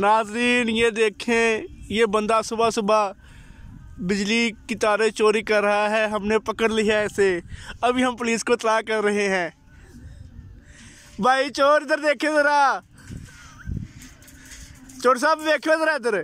नाजरीन ये देखें ये बंदा सुबह सुबह बिजली की तारे चोरी कर रहा है हमने पकड़ लिया है इसे अभी हम पुलिस को तला कर रहे हैं भाई चोर इधर देखे ज़रा चोर साहब देखो ज़रा इधर